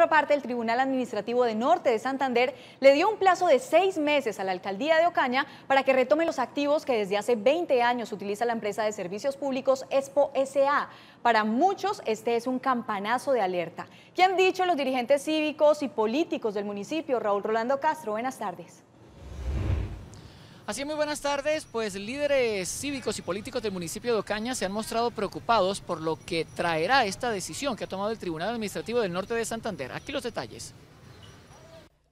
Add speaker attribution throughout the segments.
Speaker 1: otra parte, el Tribunal Administrativo de Norte de Santander le dio un plazo de seis meses a la alcaldía de Ocaña para que retome los activos que desde hace 20 años utiliza la empresa de servicios públicos Expo SA. Para muchos, este es un campanazo de alerta. ¿Qué han dicho los dirigentes cívicos y políticos del municipio? Raúl Rolando Castro, buenas tardes.
Speaker 2: Así, muy buenas tardes. Pues líderes cívicos y políticos del municipio de Ocaña se han mostrado preocupados por lo que traerá esta decisión que ha tomado el Tribunal Administrativo del Norte de Santander. Aquí los detalles.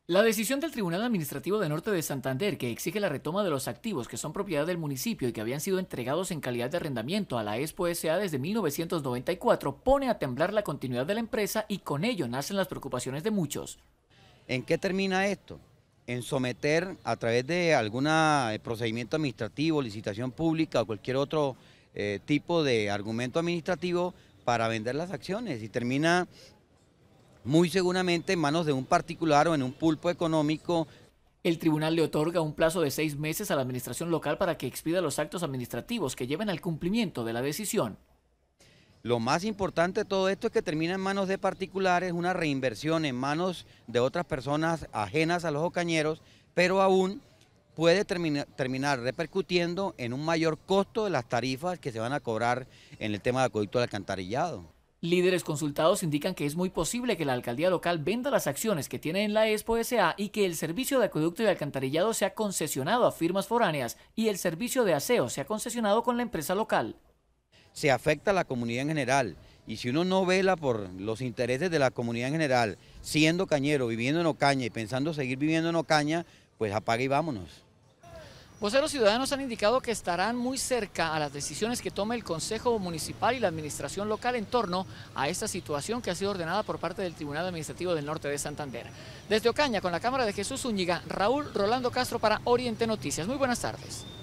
Speaker 2: La decisión del Tribunal Administrativo del Norte de Santander, que exige la retoma de los activos que son propiedad del municipio y que habían sido entregados en calidad de arrendamiento a la Expo SA desde 1994, pone a temblar la continuidad de la empresa y con ello nacen las
Speaker 3: preocupaciones de muchos. ¿En qué termina esto? en someter a través de algún eh, procedimiento administrativo, licitación pública o cualquier otro eh, tipo de argumento administrativo para vender las acciones y termina muy seguramente en manos de un particular o en un pulpo económico. El tribunal le otorga un
Speaker 2: plazo de seis meses a la administración local para que expida los actos administrativos que lleven al cumplimiento de la
Speaker 3: decisión. Lo más importante de todo esto es que termina en manos de particulares, una reinversión en manos de otras personas ajenas a los ocañeros, pero aún puede terminar repercutiendo en un mayor costo de las tarifas que se van a cobrar en el tema de acueducto y alcantarillado. Líderes consultados indican que es muy posible que la alcaldía
Speaker 2: local venda las acciones que tiene en la Expo SA y que el servicio de acueducto y alcantarillado sea concesionado
Speaker 3: a firmas foráneas y el servicio de aseo sea concesionado con la empresa local se afecta a la comunidad en general. Y si uno no vela por los intereses de la comunidad en general, siendo cañero, viviendo en Ocaña y pensando seguir viviendo en Ocaña, pues apaga y vámonos.
Speaker 2: Voceros ciudadanos han indicado que estarán muy cerca a las decisiones que tome el Consejo Municipal y la Administración Local en torno a esta situación que ha sido ordenada por parte del Tribunal Administrativo del Norte de Santander. Desde Ocaña, con la Cámara de Jesús Zúñiga, Raúl Rolando Castro para Oriente Noticias. Muy buenas tardes.